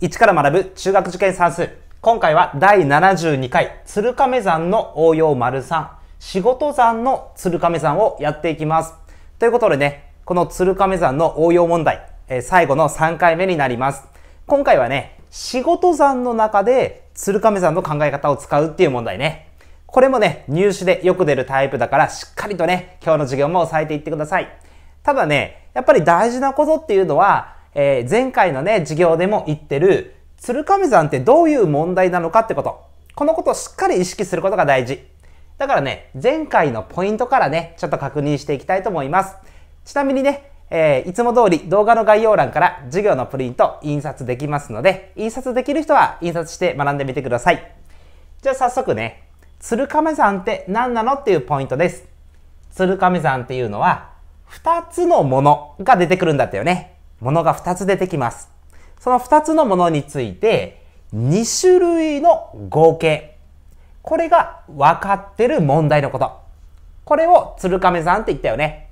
一から学ぶ中学受験算数。今回は第72回、鶴亀山の応用丸3、仕事山の鶴亀山をやっていきます。ということでね、この鶴亀山の応用問題、えー、最後の3回目になります。今回はね、仕事山の中で鶴亀山の考え方を使うっていう問題ね。これもね、入試でよく出るタイプだから、しっかりとね、今日の授業も押さえていってください。ただね、やっぱり大事なことっていうのは、えー、前回のね、授業でも言ってる、鶴亀山ってどういう問題なのかってこと。このことをしっかり意識することが大事。だからね、前回のポイントからね、ちょっと確認していきたいと思います。ちなみにね、えー、いつも通り動画の概要欄から授業のプリント印刷できますので、印刷できる人は印刷して学んでみてください。じゃあ早速ね、鶴亀山って何なのっていうポイントです。鶴亀山っていうのは、2つのものが出てくるんだったよね。ものが2つ出てきます。その2つのものについて、2種類の合計。これが分かってる問題のこと。これを鶴亀さんって言ったよね。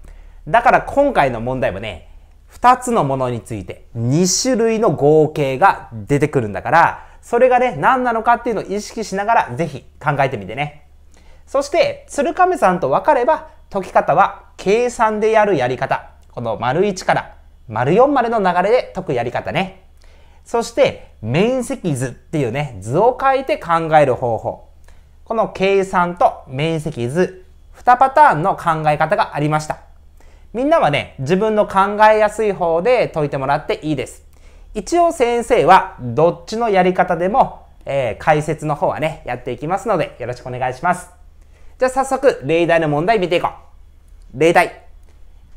だから今回の問題もね、2つのものについて2種類の合計が出てくるんだから、それがね、何なのかっていうのを意識しながら、ぜひ考えてみてね。そして、鶴亀さんと分かれば、解き方は計算でやるやり方。この丸一から丸4丸の流れで解くやり方ね。そして、面積図っていうね、図を書いて考える方法。この計算と面積図、2パターンの考え方がありました。みんなはね、自分の考えやすい方で解いてもらっていいです。一応先生は、どっちのやり方でも、えー、解説の方はね、やっていきますので、よろしくお願いします。じゃあ早速、例題の問題見ていこう。例題。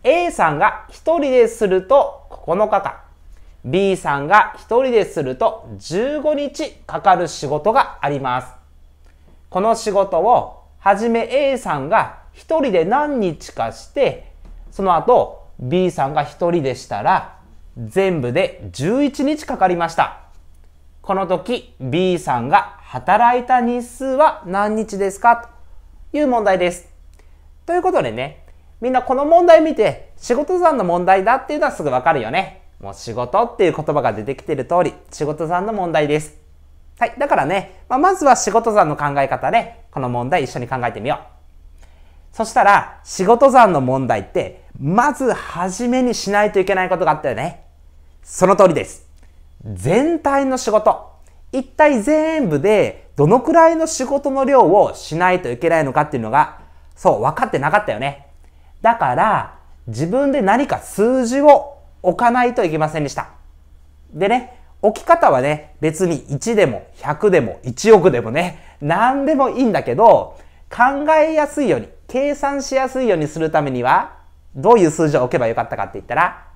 A さんが1人ですると9日間、B さんが1人ですると15日かかる仕事があります。この仕事をはじめ A さんが1人で何日かして、その後 B さんが1人でしたら全部で11日かかりました。この時 B さんが働いた日数は何日ですかという問題です。ということでね、みんなこの問題見て、仕事算の問題だっていうのはすぐわかるよね。もう仕事っていう言葉が出てきてる通り、仕事算の問題です。はい。だからね、まあ、まずは仕事算の考え方で、この問題一緒に考えてみよう。そしたら、仕事算の問題って、まず初めにしないといけないことがあったよね。その通りです。全体の仕事。一体全部で、どのくらいの仕事の量をしないといけないのかっていうのが、そう、分かってなかったよね。だから自分で何か数字を置かないといけませんでした。でね、置き方はね、別に1でも100でも1億でもね、何でもいいんだけど、考えやすいように、計算しやすいようにするためには、どういう数字を置けばよかったかって言ったら、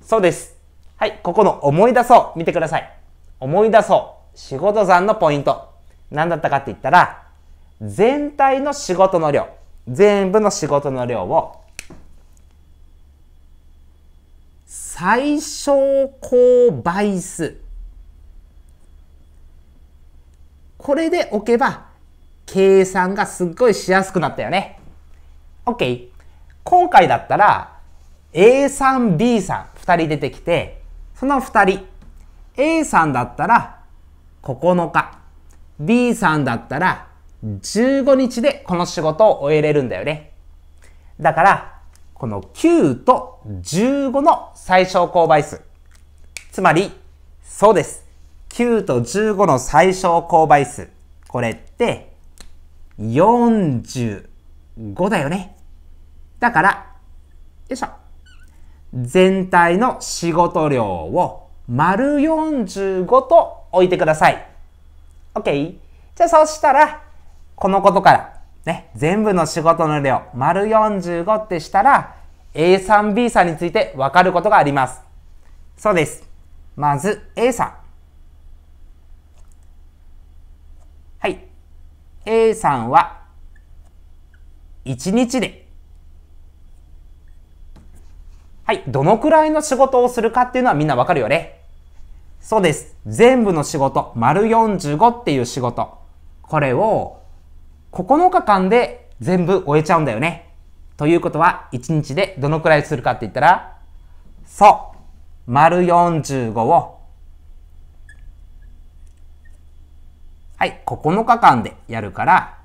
そうです。はい、ここの思い出そう。見てください。思い出そう。仕事算のポイント。何だったかって言ったら、全体の仕事の量。全部の仕事の量を最小公倍数これで置けば計算がすっごいしやすくなったよね。OK。今回だったら A さん B さん2人出てきてその2人 A さんだったら9日 B さんだったら15日でこの仕事を終えれるんだよね。だから、この9と15の最小公倍数。つまり、そうです。9と15の最小公倍数。これって、45だよね。だから、よいしょ。全体の仕事量を丸45と置いてください。OK? じゃあそうしたら、このことから、ね、全部の仕事の量、丸45ってしたら、A さん、B さんについてわかることがあります。そうです。まず A さん。はい。A さんは、1日で、はい、どのくらいの仕事をするかっていうのはみんなわかるよね。そうです。全部の仕事、丸45っていう仕事。これを9日間で全部終えちゃうんだよね。ということは、1日でどのくらいするかって言ったら、そう、丸45を、はい、9日間でやるから、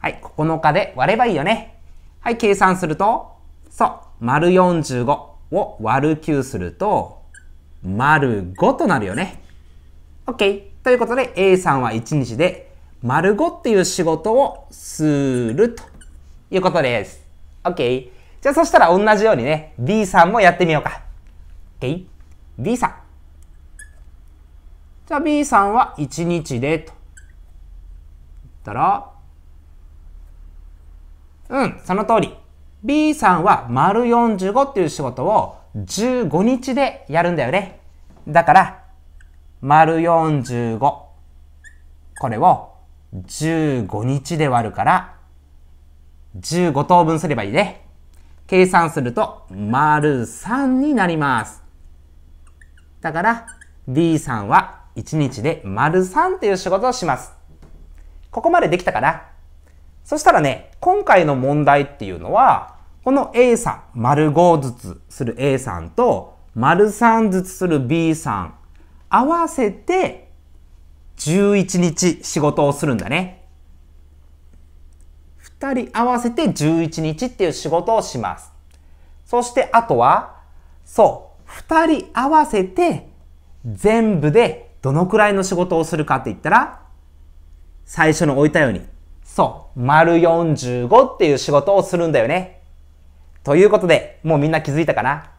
はい、9日で割ればいいよね。はい、計算すると、そう、丸45を割る9すると、丸5となるよね。OK。ということで、A さんは1日で丸5っていう仕事をするということです。OK。じゃあそしたら同じようにね、B さんもやってみようか。OK。B さん。じゃあ B さんは1日でと。たら、うん、その通り。B さんは丸45っていう仕事を15日でやるんだよね。だから、丸45。これを15日で割るから15等分すればいいね。計算すると丸3になります。だから B さんは1日で丸3という仕事をします。ここまでできたかなそしたらね、今回の問題っていうのは、この A さん、丸5ずつする A さんと、丸3ずつする B さん、合わせて11日仕事をするんだね。2人合わせて11日っていう仕事をします。そしてあとは、そう、2人合わせて全部でどのくらいの仕事をするかって言ったら、最初の置いたように、そう、丸45っていう仕事をするんだよね。ということで、もうみんな気づいたかな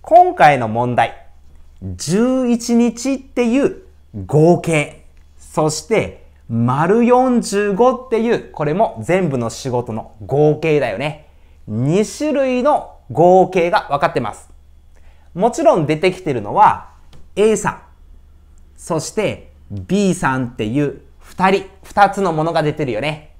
今回の問題、11日っていう合計そして、丸45っていう、これも全部の仕事の合計だよね。2種類の合計が分かってます。もちろん出てきてるのは A さん、そして B さんっていう2人、2つのものが出てるよね。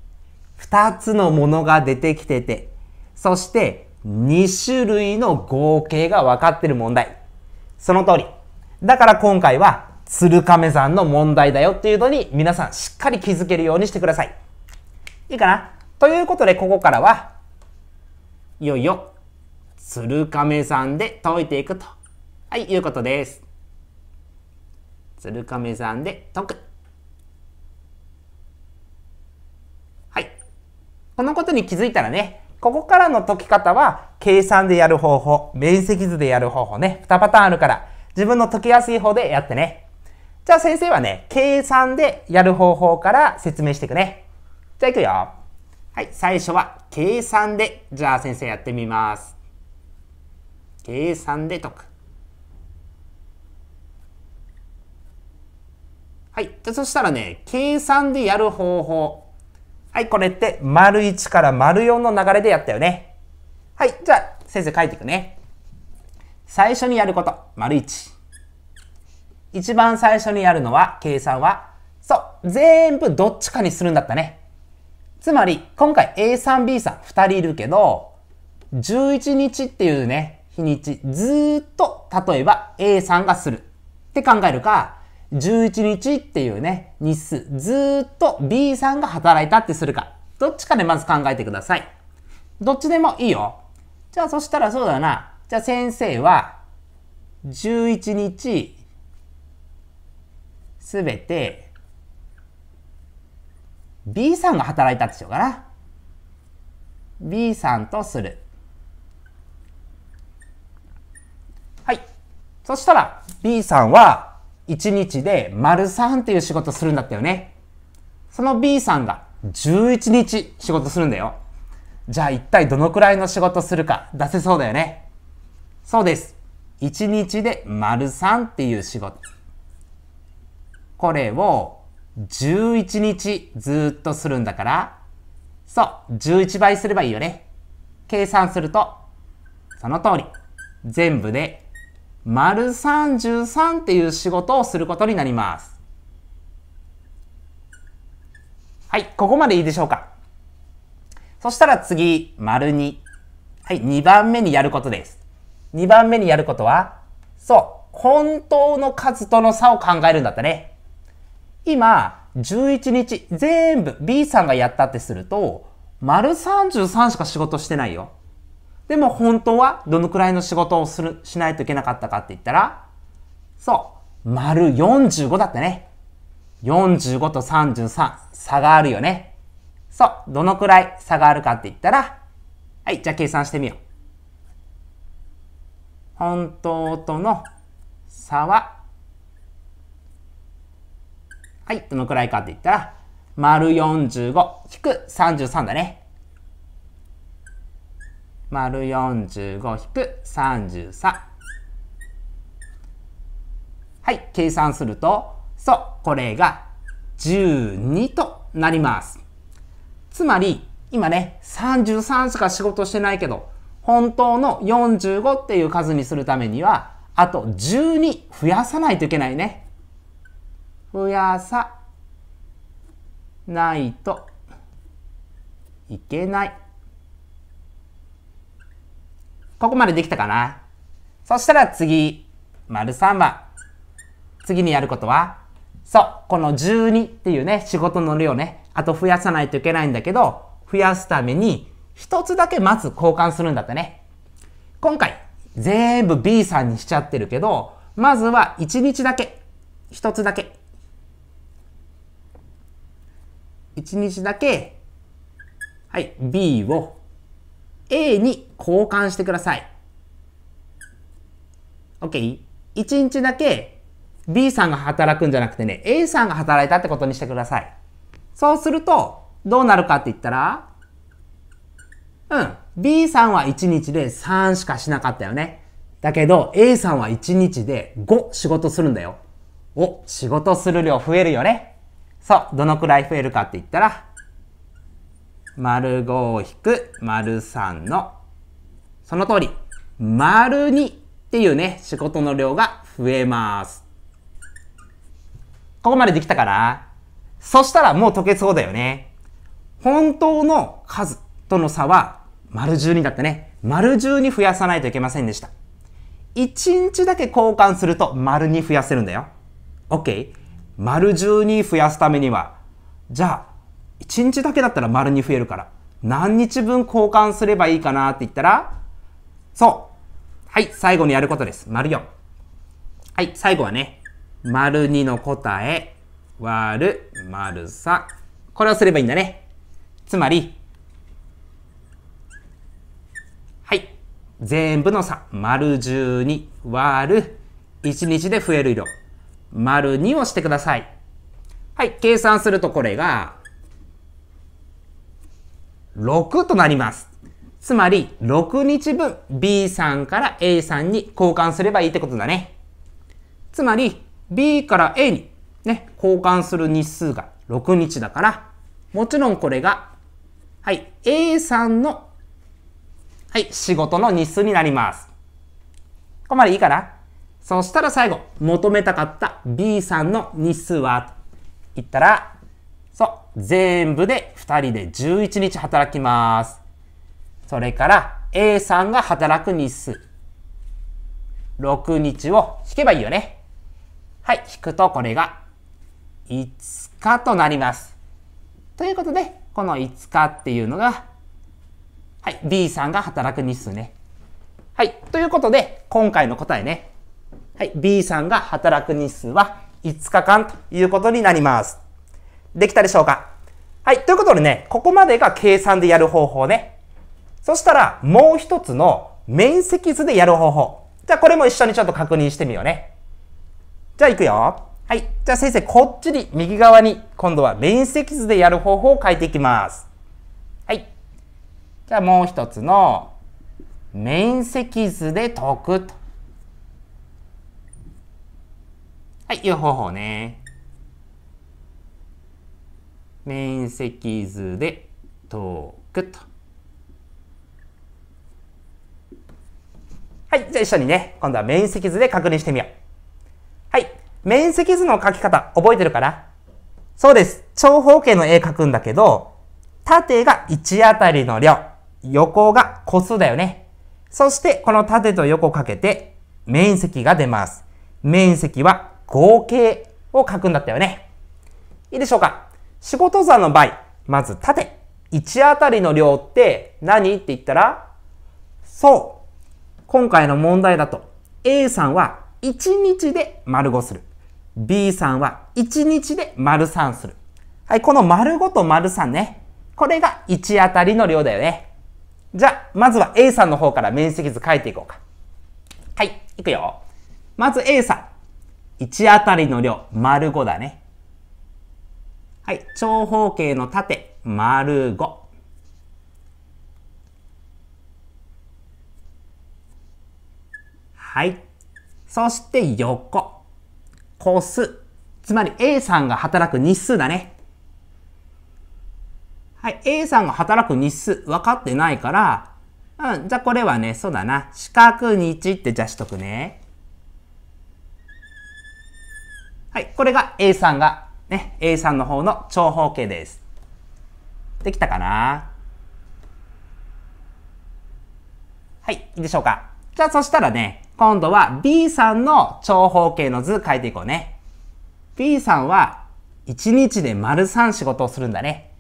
2つのものが出てきてて、そして2種類の合計が分かってる問題。その通り。だから今回は鶴亀さの問題だよっていうのに皆さんしっかり気づけるようにしてください。いいかなということでここからはいよいよ鶴亀さで解いていくと、はい、いうことです。鶴亀さで解く。はい。このことに気づいたらね、ここからの解き方は計算でやる方法、面積図でやる方法ね、2パターンあるから自分の解きやすい方でやってね。じゃあ先生はね、計算でやる方法から説明していくね。じゃあいくよ。はい、最初は計算で。じゃあ先生やってみます。計算で解く。はい。じゃあそしたらね、計算でやる方法。はい、これって、丸1から丸4の流れでやったよね。はい、じゃあ、先生書いていくね。最初にやること、丸1。一番最初にやるのは、計算は、そう、全部どっちかにするんだったね。つまり、今回 A さん B さん2人いるけど、11日っていうね、日にち、ずっと、例えば A さんがするって考えるか、11日っていうね、日数、ずっと B さんが働いたってするか、どっちかでまず考えてください。どっちでもいいよ。じゃあそしたらそうだな。じゃあ先生は、11日すべて B さんが働いたってしようかな。B さんとする。はい。そしたら B さんは1日で丸3っていう仕事するんだったよね。その B さんが11日仕事するんだよ。じゃあ一体どのくらいの仕事するか出せそうだよね。そうです。1日で丸3っていう仕事。これを11日ずっとするんだから、そう、11倍すればいいよね。計算すると、その通り、全部で、丸33っていう仕事をすることになります。はい、ここまでいいでしょうか。そしたら次、丸2。はい、2番目にやることです。2番目にやることは、そう、本当の数との差を考えるんだったね。今11日全部 B さんがやったってすると丸33しか仕事してないよ。でも本当はどのくらいの仕事をするしないといけなかったかって言ったらそう丸45だったね。45と33差があるよね。そうどのくらい差があるかって言ったらはいじゃあ計算してみよう。本当との差ははい、どのくらいかって言ったら、丸45引く33だね。丸45引く33。はい、計算すると、そう、これが12となります。つまり、今ね、33しか仕事してないけど、本当の45っていう数にするためには、あと12増やさないといけないね。増やさないといけない。ここまでできたかなそしたら次、丸3番。次にやることは、そう、この12っていうね、仕事の量ね、あと増やさないといけないんだけど、増やすために、一つだけまず交換するんだったね。今回、全部 B さんにしちゃってるけど、まずは1日だけ、一つだけ1日だけ、はい、B を A に交換してください。OK?1 日だけ B さんが働くんじゃなくてね、A さんが働いたってことにしてください。そうすると、どうなるかって言ったら、うん、B さんは1日で3しかしなかったよね。だけど、A さんは1日で5仕事するんだよ。お、仕事する量増えるよね。そう、どのくらい増えるかって言ったら、丸5を引く丸3の、その通り、丸2っていうね、仕事の量が増えます。ここまでできたかなそしたらもう解けそうだよね。本当の数との差は、丸12だったね。丸12増やさないといけませんでした。1日だけ交換すると丸2増やせるんだよ。OK。丸十二に増やすためにはじゃあ一日だけだったら丸に増えるから何日分交換すればいいかなって言ったらそうはい最後にやることです丸四。はい最後はね丸二の答え割る丸三。これをすればいいんだねつまりはい全部の差丸十二、割る一日で増える量丸2をしてください。はい、計算するとこれが、6となります。つまり、6日分 B さんから A さんに交換すればいいってことだね。つまり、B から A にね、交換する日数が6日だから、もちろんこれが、はい、A さんの、はい、仕事の日数になります。ここまでいいかなそしたら最後、求めたかった B さんの日数は言ったら、そう、全部で2人で11日働きます。それから A さんが働く日数。6日を引けばいいよね。はい、引くとこれが5日となります。ということで、この5日っていうのが、はい、B さんが働く日数ね。はい、ということで、今回の答えね、はい、B さんが働く日数は5日間ということになります。できたでしょうかはい、ということでね、ここまでが計算でやる方法ね。そしたら、もう一つの面積図でやる方法。じゃあ、これも一緒にちょっと確認してみようね。じゃあ、いくよ。はい。じゃあ、先生、こっちに、右側に、今度は面積図でやる方法を書いていきます。はい。じゃあ、もう一つの、面積図で解くとはい、う方法ね。面積図で遠くと。はい、じゃあ一緒にね、今度は面積図で確認してみよう。はい、面積図の書き方覚えてるかなそうです。長方形の絵描くんだけど、縦が1あたりの量、横が個数だよね。そして、この縦と横をかけて、面積が出ます。面積は合計を書くんだったよね。いいでしょうか仕事座の場合、まず縦。1あたりの量って何って言ったら、そう。今回の問題だと、A さんは1日で丸5する。B さんは1日で丸3する。はい、この丸5と丸3ね。これが1あたりの量だよね。じゃあ、まずは A さんの方から面積図書いていこうか。はい、いくよ。まず A さん。1あたりの量、丸5だね。はい、長方形の縦、丸5。はい。そして横。個数。つまり A さんが働く日数だね。はい。A さんが働く日数分かってないから、うん。じゃあこれはね、そうだな。四角日ってじゃあしとくね。はい、これが A さんが、ね、A さんの方の長方形です。できたかなはい、いいでしょうか。じゃあそしたらね、今度は B さんの長方形の図書いていこうね。B さんは1日で丸3仕事をするんだね。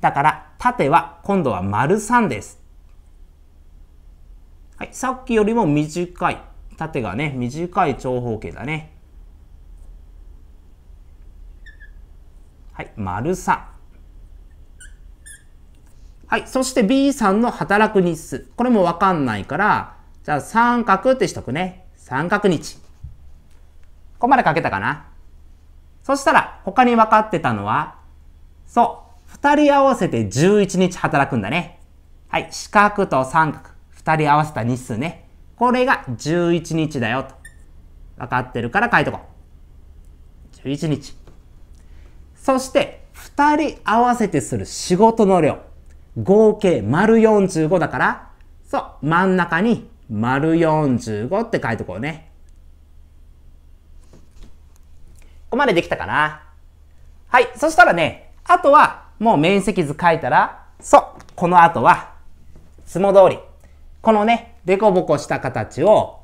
だから縦は今度は丸3です。はい、さっきよりも短い。縦がね、短い長方形だね。はい、丸3。はい、そして B さんの働く日数。これもわかんないから、じゃあ三角ってしとくね。三角日。ここまで書けたかなそしたら、他に分かってたのは、そう、二人合わせて11日働くんだね。はい、四角と三角、二人合わせた日数ね。これが11日だよと。分かってるから書いとこう。11日。そして2人合わせてする仕事の量合計丸45だからそう真ん中に丸45って書いておこうね。ここまでできたかなはい。そしたらね、あとはもう面積図書いたら、そう、この後は、つも通り、このね、でこぼこした形を、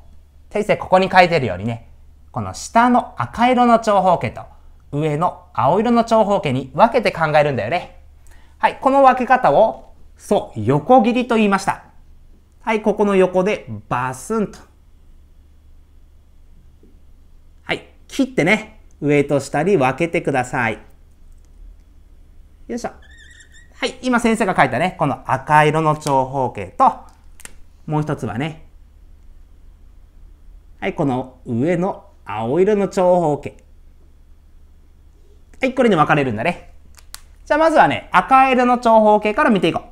先生ここに書いてるようにね、この下の赤色の長方形と、上の青色の長方形に分けて考えるんだよね。はい、この分け方を、そう、横切りと言いました。はい、ここの横でバスンと。はい、切ってね、上と下に分けてください。よいしょ。はい、今先生が書いたね、この赤色の長方形と、もう一つはね、はい、この上の青色の長方形。はい、これに分かれるんだね。じゃあまずはね、赤色の長方形から見ていこう。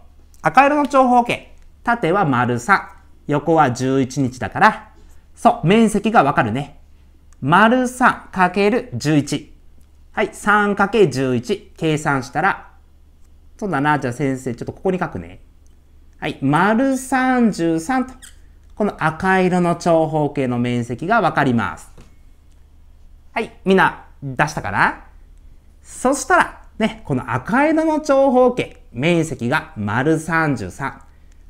赤色の長方形。縦は丸3。横は11日だから、そう、面積が分かるね。丸 3×11。はい、3×11。計算したら、そうだな、じゃあ先生、ちょっとここに書くね。はい、丸33と、この赤色の長方形の面積が分かります。はい、みんな、出したかなそしたら、ね、この赤枝の長方形、面積が丸33。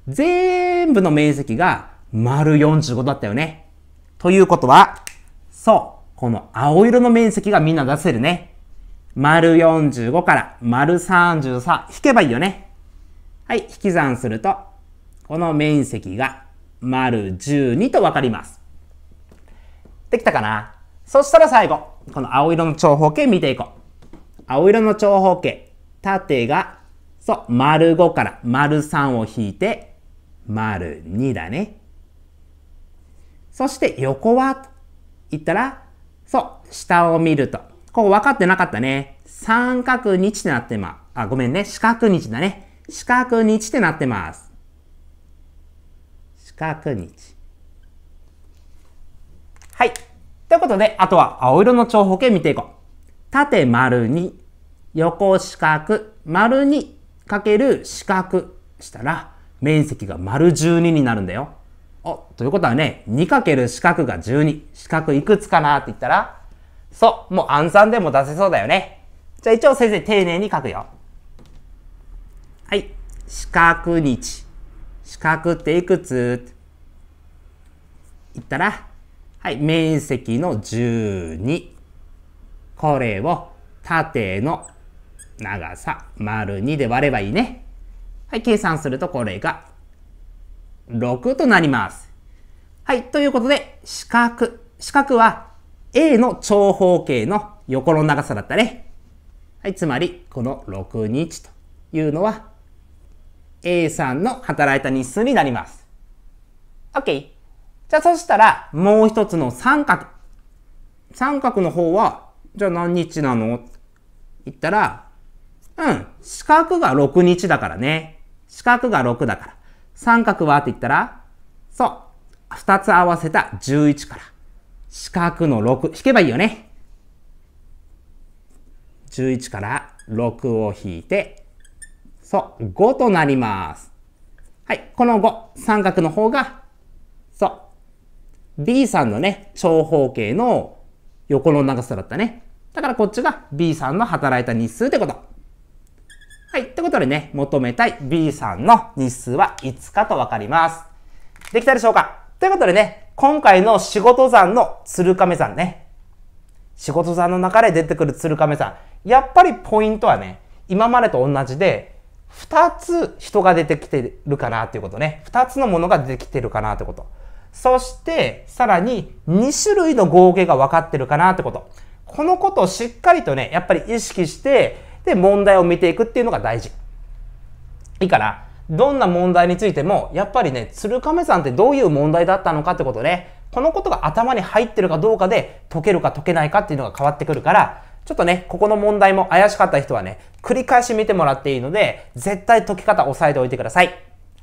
全部の面積が丸45だったよね。ということは、そう、この青色の面積がみんな出せるね。丸45から丸33引けばいいよね。はい、引き算すると、この面積が丸12とわかります。できたかなそしたら最後、この青色の長方形見ていこう。青色の長方形、縦が、そう、丸5から丸3を引いて、丸2だね。そして横は、と言ったら、そう、下を見ると。ここ分かってなかったね。三角日ってなってま、あ、ごめんね。四角日だね。四角日ってなってます。四角日。はい。ということで、あとは青色の長方形見ていこう。縦丸2、横四角、丸2かける四角したら、面積が丸12になるんだよ。お、ということはね、2かける四角が12。四角いくつかなって言ったら、そう、もう暗算でも出せそうだよね。じゃあ一応先生丁寧に書くよ。はい。四角日。四角っていくつって言ったら、はい、面積の12。これを縦の長さ、丸2で割ればいいね。はい、計算するとこれが6となります。はい、ということで、四角。四角は A の長方形の横の長さだったね。はい、つまり、この6日というのは A さんの働いた日数になります。OK。じゃあそしたら、もう一つの三角。三角の方はじゃあ何日なの言ったら、うん、四角が6日だからね。四角が6だから。三角はって言ったら、そう、二つ合わせた11から。四角の6、引けばいいよね。11から6を引いて、そう、5となります。はい、この5、三角の方が、そう、B さんのね、長方形の横の長さだったね。だからこっちが B さんの働いた日数ってこと。はい。ってことでね、求めたい B さんの日数はいつかとわかります。できたでしょうかということでね、今回の仕事山の鶴亀山ね。仕事山の中で出てくる鶴亀山。やっぱりポイントはね、今までと同じで、2つ人が出てきてるかなっていうことね。2つのものが出てきてるかなってこと。そして、さらに2種類の合計が分かってるかなってこと。このことをしっかりとね、やっぱり意識して、で、問題を見ていくっていうのが大事。いいかなどんな問題についても、やっぱりね、鶴亀さんってどういう問題だったのかってことね、このことが頭に入ってるかどうかで、解けるか解けないかっていうのが変わってくるから、ちょっとね、ここの問題も怪しかった人はね、繰り返し見てもらっていいので、絶対解き方押さえておいてください。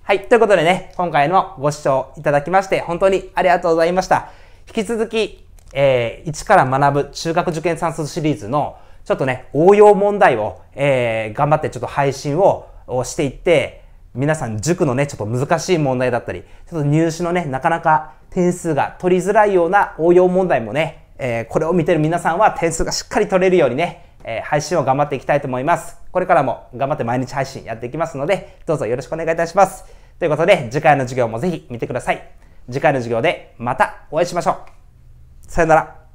はい。ということでね、今回のご視聴いただきまして、本当にありがとうございました。引き続き、えー、一から学ぶ中学受験算数シリーズの、ちょっとね、応用問題を、えー、頑張ってちょっと配信をしていって、皆さん塾のね、ちょっと難しい問題だったり、ちょっと入試のね、なかなか点数が取りづらいような応用問題もね、えー、これを見てる皆さんは点数がしっかり取れるようにね、え配信を頑張っていきたいと思います。これからも頑張って毎日配信やっていきますので、どうぞよろしくお願いいたします。ということで、次回の授業もぜひ見てください。次回の授業でまたお会いしましょう。さよなら。